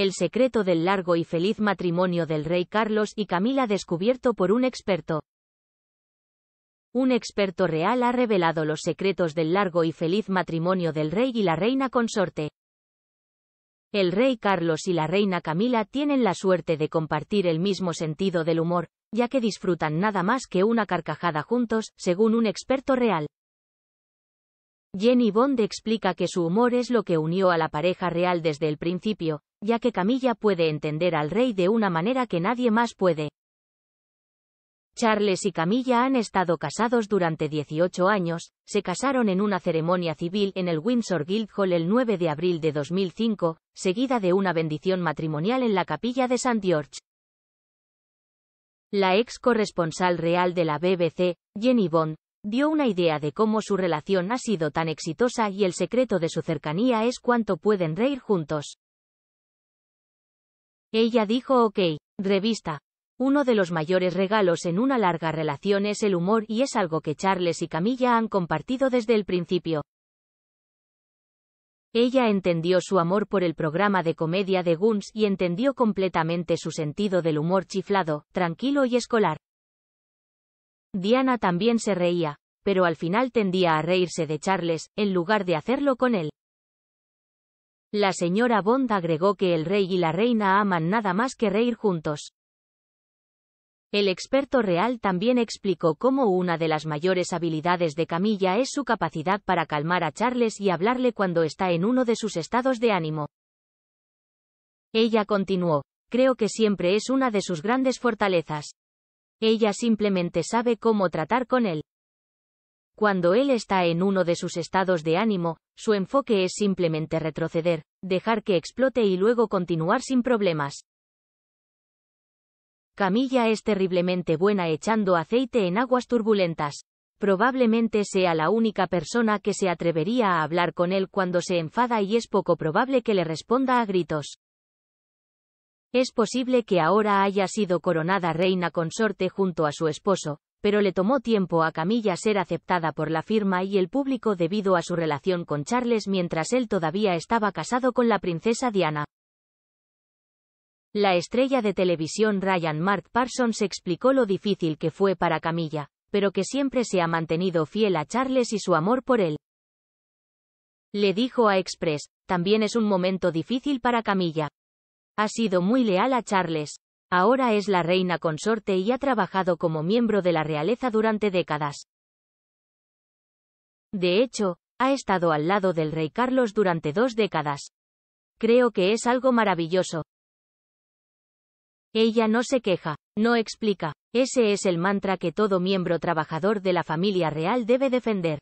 El secreto del largo y feliz matrimonio del rey Carlos y Camila descubierto por un experto. Un experto real ha revelado los secretos del largo y feliz matrimonio del rey y la reina consorte. El rey Carlos y la reina Camila tienen la suerte de compartir el mismo sentido del humor, ya que disfrutan nada más que una carcajada juntos, según un experto real. Jenny Bond explica que su humor es lo que unió a la pareja real desde el principio, ya que Camilla puede entender al rey de una manera que nadie más puede. Charles y Camilla han estado casados durante 18 años, se casaron en una ceremonia civil en el Windsor Guildhall el 9 de abril de 2005, seguida de una bendición matrimonial en la capilla de St. George. La ex corresponsal real de la BBC, Jenny Bond, dio una idea de cómo su relación ha sido tan exitosa y el secreto de su cercanía es cuánto pueden reír juntos. Ella dijo ok. Revista. Uno de los mayores regalos en una larga relación es el humor y es algo que Charles y Camilla han compartido desde el principio. Ella entendió su amor por el programa de comedia de Guns y entendió completamente su sentido del humor chiflado, tranquilo y escolar. Diana también se reía, pero al final tendía a reírse de Charles, en lugar de hacerlo con él. La señora Bond agregó que el rey y la reina aman nada más que reír juntos. El experto real también explicó cómo una de las mayores habilidades de Camilla es su capacidad para calmar a Charles y hablarle cuando está en uno de sus estados de ánimo. Ella continuó, creo que siempre es una de sus grandes fortalezas. Ella simplemente sabe cómo tratar con él. Cuando él está en uno de sus estados de ánimo, su enfoque es simplemente retroceder, dejar que explote y luego continuar sin problemas. Camilla es terriblemente buena echando aceite en aguas turbulentas. Probablemente sea la única persona que se atrevería a hablar con él cuando se enfada y es poco probable que le responda a gritos. Es posible que ahora haya sido coronada reina consorte junto a su esposo, pero le tomó tiempo a Camilla ser aceptada por la firma y el público debido a su relación con Charles mientras él todavía estaba casado con la princesa Diana. La estrella de televisión Ryan Mark Parsons explicó lo difícil que fue para Camilla, pero que siempre se ha mantenido fiel a Charles y su amor por él. Le dijo a Express, también es un momento difícil para Camilla. Ha sido muy leal a Charles, Ahora es la reina consorte y ha trabajado como miembro de la realeza durante décadas. De hecho, ha estado al lado del rey Carlos durante dos décadas. Creo que es algo maravilloso. Ella no se queja, no explica. Ese es el mantra que todo miembro trabajador de la familia real debe defender.